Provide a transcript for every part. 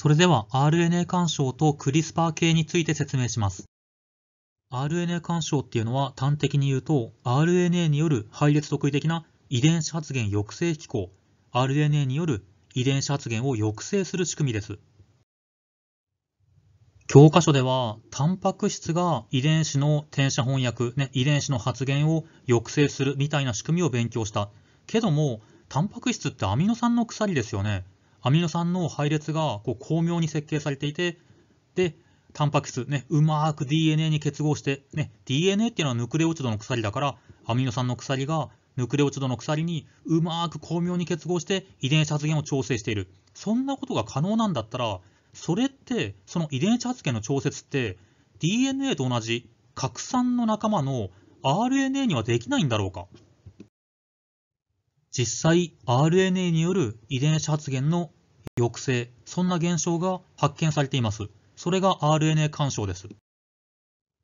それでは RNA 干渉とクリスパー系について説明します。RNA 干渉っていうのは端的に言うと RNA による配列特異的な遺伝子発現抑制機構 RNA による遺伝子発現を抑制する仕組みです。教科書では、タンパク質が遺伝子の転写翻訳、ね、遺伝子の発現を抑制するみたいな仕組みを勉強した。けども、タンパク質ってアミノ酸の鎖ですよね。アミノ酸の配列がこう巧妙に設計されていて、で、タンパク質、ね、うまく DNA に結合して、ね、DNA っていうのはヌクレオチドの鎖だから、アミノ酸の鎖がヌクレオチドの鎖にうまく巧妙に結合して遺伝子発現を調整している。そんなことが可能なんだったら、それって、その遺伝子発現の調節って、DNA と同じ核酸の仲間の RNA にはできないんだろうか。実際 RNA による遺伝子発現の抑制、そんな現象が発見されています。それが RNA 干渉です。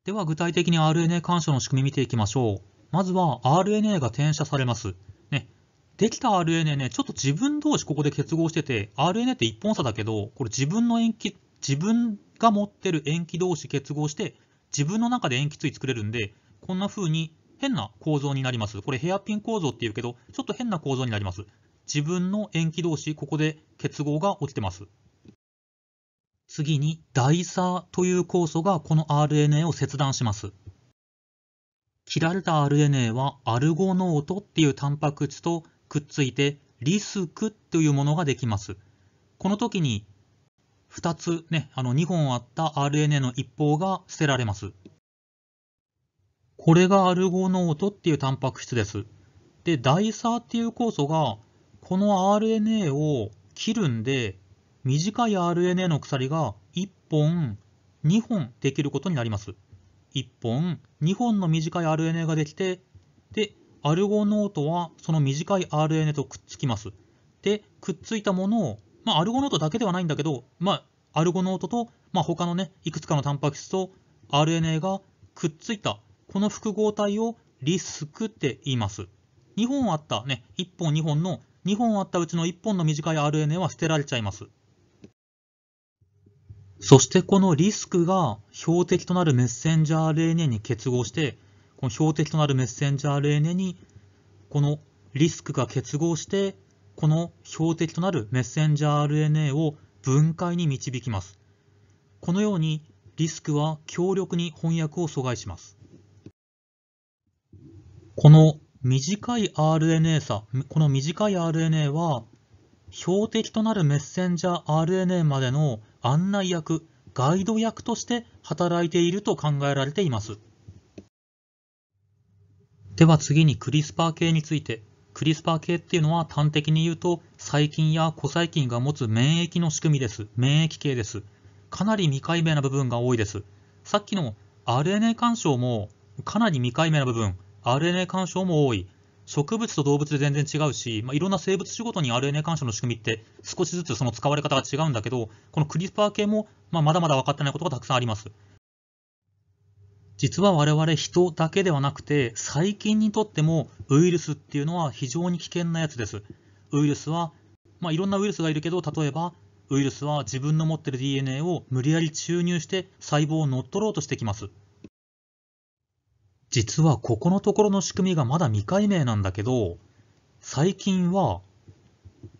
では具体的に RNA 干渉の仕組み見ていきましょう。まずは RNA が転写されます。ね、できた RNA ね、ちょっと自分同士ここで結合してて、RNA って一本差だけど、これ自分の塩基、自分が持ってる塩基同士結合して、自分の中で塩基対作れるんで、こんな風に変な構造になります。これヘアピン構造っていうけど、ちょっと変な構造になります。自分の塩基同士、ここで結合が起きてます。次に、ダイサーという酵素がこの RNA を切断します。切られた RNA はアルゴノートっていうタンパク質とくっついて、リスクというものができます。この時に2つね、あの2本あった RNA の一方が捨てられます。これがアルゴノートっていうタンパク質です。で、ダイサーっていう酵素が、この RNA を切るんで、短い RNA の鎖が1本、2本できることになります。1本、2本の短い RNA ができて、で、アルゴノートはその短い RNA とくっつきます。で、くっついたものを、まあ、アルゴノートだけではないんだけど、まあ、アルゴノートと、まあ、他のね、いくつかのタンパク質と RNA がくっついたこの複合体をリスクって言います。2本あった、ね、1本2本の2本あったうちの1本の短い RNA は捨てられちゃいます。そしてこのリスクが標的となるメッセンジャー RNA に結合して、この標的となるメッセンジャー RNA にこのリスクが結合して、この標的となるメッセンジャー RNA を分解に導きます。このようにリスクは強力に翻訳を阻害します。この短い RNA さ、この短い RNA は、標的となるメッセンジャー RNA までの案内役、ガイド役として働いていると考えられています。では次にクリスパー系について。クリスパー系っていうのは端的に言うと、細菌や古細菌が持つ免疫の仕組みです。免疫系です。かなり未解明な部分が多いです。さっきの RNA 干渉もかなり未解明な部分、RNA 干渉も多い、植物と動物で全然違うし、まあ、いろんな生物種ごとに RNA 干渉の仕組みって少しずつその使われ方が違うんだけど、このクリスパー系も、まあ、まだまだ分かってないことがたくさんあります。実は我々人だけではなくて、細菌にとってもウイルスっていうのは非常に危険なやつです。ウイルスは、まあ、いろんなウイルスがいるけど、例えばウイルスは自分の持ってる DNA を無理やり注入して細胞を乗っ取ろうとしてきます。実はここのところの仕組みがまだ未解明なんだけど、最近は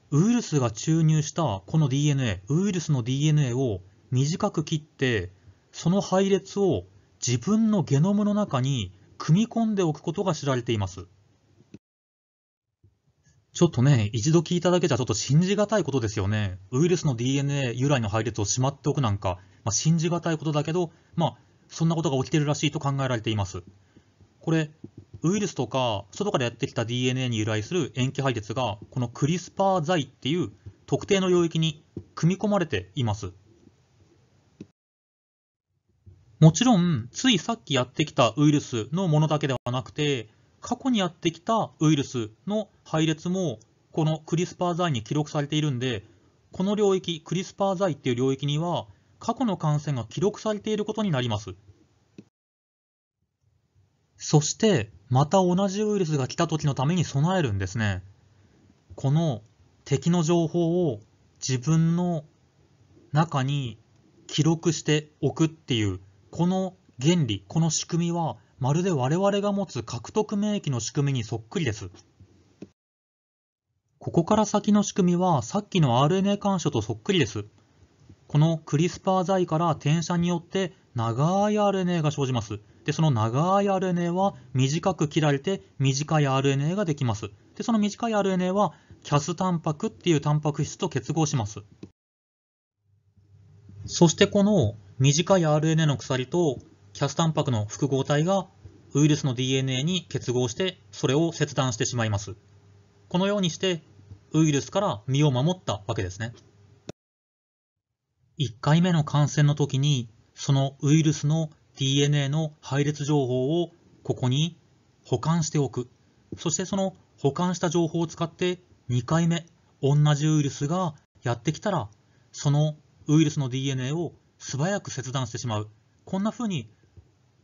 ウイルスが注入したこの DNA、ウイルスの DNA を短く切って、その配列を自分のゲノムの中に組み込んでおくことが知られています。ちょっとね、一度聞いただけじゃちょっと信じがたいことですよね。ウイルスの DNA 由来の配列をしまっておくなんか、まあ、信じがたいことだけど、まあ、そんなことが起きてるらしいと考えられています。これ、ウイルスとか、外からやってきた DNA に由来する塩基配列が、このクリスパー剤っていう特定の領域に組み込まれています。もちろん、ついさっきやってきたウイルスのものだけではなくて、過去にやってきたウイルスの配列も、このクリスパー剤に記録されているんで、この領域、クリスパー剤っていう領域には、過去の感染が記録されていることになります。そしてまた同じウイルスが来た時のために備えるんですね。この敵の情報を自分の中に記録しておくっていうこの原理この仕組みはまるで我々が持つ獲得免疫の仕組みにそっくりですここから先の仕組みはさっきの RNA 干渉とそっくりですこのクリスパー剤から転写によって長い RNA が生じますで、その長い RNA は短く切られて短い RNA ができます。で、その短い RNA はキャスタンパクっていうタンパク質と結合します。そしてこの短い RNA の鎖とキャスタンパクの複合体がウイルスの DNA に結合してそれを切断してしまいます。このようにしてウイルスから身を守ったわけですね。1回目の感染の時にそのウイルスの DNA の配列情報をここに保管しておく。そしてその保管した情報を使って2回目同じウイルスがやってきたらそのウイルスの DNA を素早く切断してしまう。こんな風に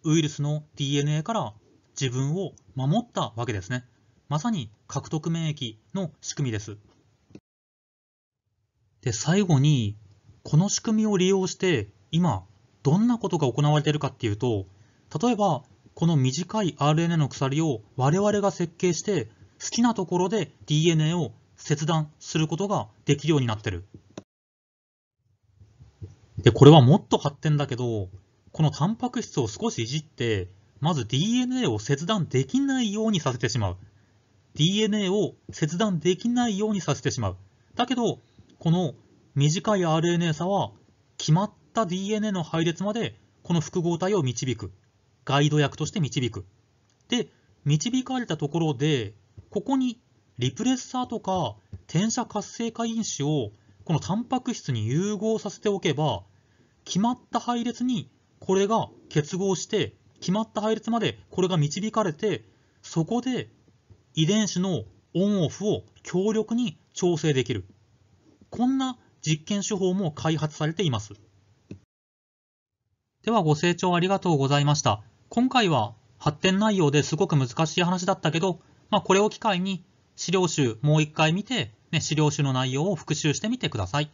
ウイルスの DNA から自分を守ったわけですね。まさに獲得免疫の仕組みです。で、最後に、この仕組みを利用して今どんなことが行われているかっていうと例えばこの短い RNA の鎖を我々が設計して好きなところで DNA を切断することができるようになってる。で、これはもっと発展だけど、このタンパク質を少しいじって、まず DNA を切断できないようにさせてしまう。DNA を切断できないようにさせてしまう。だけど、この短い RNA 差は決まっ DNA の配列までこの複合体を導くガイド役として導くで導かれたところでここにリプレッサーとか転写活性化因子をこのタンパク質に融合させておけば決まった配列にこれが結合して決まった配列までこれが導かれてそこで遺伝子のオンオフを強力に調整できるこんな実験手法も開発されています。ではご清聴ありがとうございました。今回は発展内容ですごく難しい話だったけど、まあ、これを機会に資料集もう一回見て、ね、資料集の内容を復習してみてください。